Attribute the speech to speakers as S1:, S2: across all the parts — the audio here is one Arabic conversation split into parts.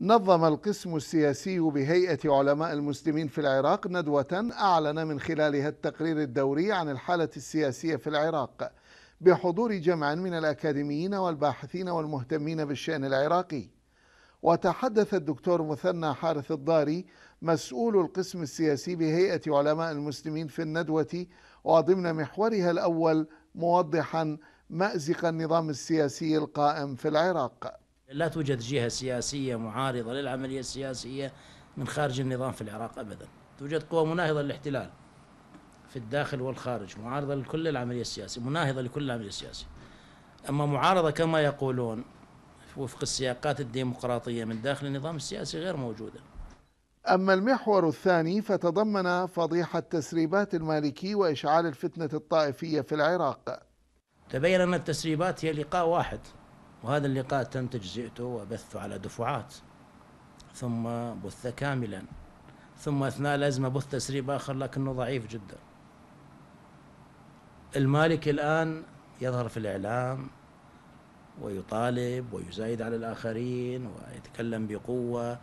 S1: نظم القسم السياسي بهيئة علماء المسلمين في العراق ندوة أعلن من خلالها التقرير الدوري عن الحالة السياسية في العراق بحضور جمع من الأكاديميين والباحثين والمهتمين بالشأن العراقي وتحدث الدكتور مثنى حارث الضاري مسؤول القسم السياسي بهيئة علماء المسلمين في الندوة وضمن محورها الأول موضحا مأزق النظام السياسي القائم في العراق
S2: لا توجد جهة سياسية معارضة للعملية السياسية من خارج النظام في العراق أبدا توجد قوى مناهضة للاحتلال في الداخل والخارج معارضة لكل العملية السياسية مناهضة لكل العملية السياسية أما معارضة كما يقولون وفق السياقات الديمقراطية من داخل النظام السياسي غير موجودة
S1: أما المحور الثاني فتضمن فضيحة تسريبات المالكي وإشعال الفتنة الطائفية في العراق
S2: تبين أن التسريبات هي لقاء واحد وهذا اللقاء تم تجزئته وبثه على دفعات ثم بث كاملا ثم أثناء الأزمة بث تسريب آخر لكنه ضعيف جدا المالك الآن يظهر في الإعلام ويطالب ويزايد على الآخرين ويتكلم بقوة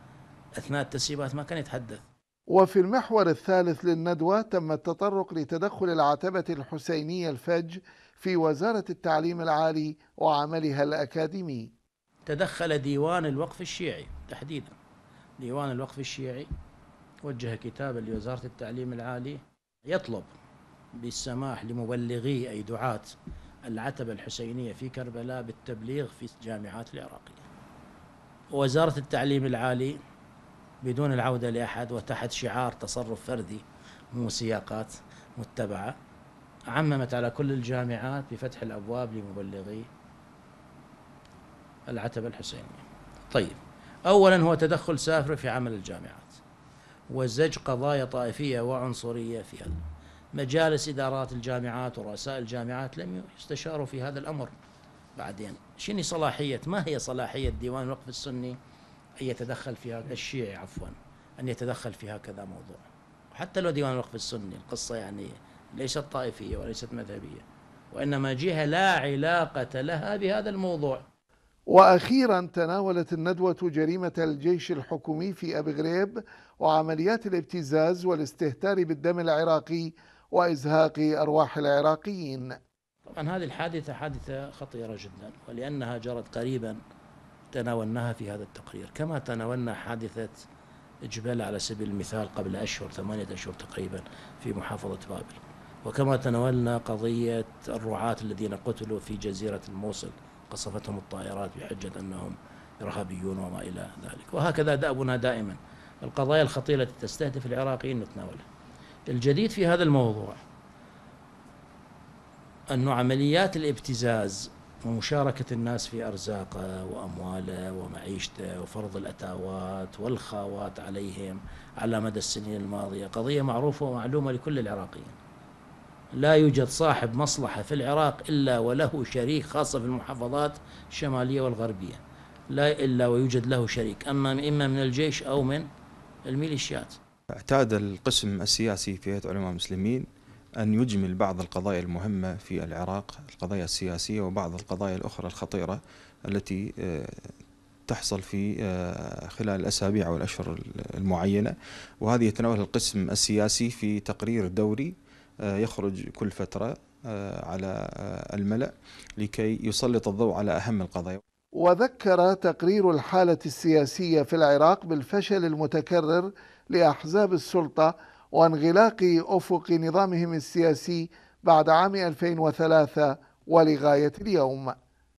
S2: أثناء التسريبات ما كان يتحدث
S1: وفي المحور الثالث للندوة تم التطرق لتدخل العتبة الحسينية الفج في وزارة التعليم العالي وعملها الأكاديمي
S2: تدخل ديوان الوقف الشيعي تحديدا ديوان الوقف الشيعي وجه كتابا لوزارة التعليم العالي يطلب بالسماح لمبلغي أي دعاة العتبة الحسينية في كربلاء بالتبليغ في الجامعات العراقية وزارة التعليم العالي بدون العودة لأحد وتحت شعار تصرف فردي مو سياقات متبعة عممت على كل الجامعات بفتح الأبواب لمبلغي العتبة الحسينية طيب أولا هو تدخل سافر في عمل الجامعات وزج قضايا طائفية وعنصرية في مجالس إدارات الجامعات ورؤساء الجامعات لم يستشاروا في هذا الأمر بعدين شنو صلاحية ما هي صلاحية ديوان الوقف السني أن يتدخل في الشيعي عفوا أن يتدخل في هكذا موضوع حتى لو ديوان الوقف السني القصة يعني ليست طائفية وليست مذهبية وإنما جهة لا علاقة لها بهذا الموضوع
S1: وأخيرا تناولت الندوة جريمة الجيش الحكومي في أبي غريب وعمليات الابتزاز والاستهتار بالدم العراقي وإزهاق أرواح العراقيين
S2: طبعا هذه الحادثة حادثة خطيرة جدا ولأنها جرت قريبا تناولناها في هذا التقرير كما تناولنا حادثة جبل على سبيل المثال قبل أشهر ثمانية أشهر تقريبا في محافظة بابل وكما تناولنا قضية الرعاة الذين قتلوا في جزيرة الموصل قصفتهم الطائرات بحجة أنهم إرهابيون وما إلى ذلك وهكذا دأبنا دائما القضايا الخطيرة التي تستهدف العراقيين نتناولها الجديد في هذا الموضوع أن عمليات الابتزاز ومشاركة الناس في أرزاقه وأمواله ومعيشته وفرض الأتاوات والخاوات عليهم على مدى السنين الماضية قضية معروفة ومعلومة لكل العراقيين لا يوجد صاحب مصلحة في العراق إلا وله شريك خاصة في المحافظات الشمالية والغربية لا إلا ويوجد له شريك أما إما من الجيش أو من الميليشيات اعتاد القسم السياسي في هيئة علماء المسلمين أن يجمل بعض القضايا المهمة في العراق القضايا السياسية وبعض القضايا الأخرى الخطيرة التي آه، تحصل في آه، خلال الأسابيع والأشهر المعينة وهذه يتناولها القسم السياسي في تقرير دوري آه، يخرج كل فترة على الملأ لكي يسلط الضوء على أهم القضايا
S1: وذكر تقرير الحالة السياسية في العراق بالفشل المتكرر لأحزاب السلطة وانغلاق أفق نظامهم السياسي بعد عام 2003 ولغاية اليوم